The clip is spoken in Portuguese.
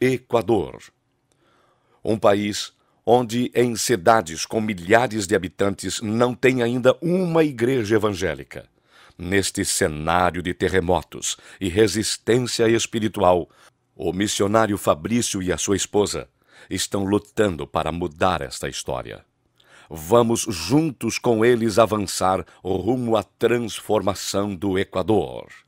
Equador. Um país onde, em cidades com milhares de habitantes, não tem ainda uma igreja evangélica. Neste cenário de terremotos e resistência espiritual, o missionário Fabrício e a sua esposa estão lutando para mudar esta história. Vamos juntos com eles avançar rumo à transformação do Equador.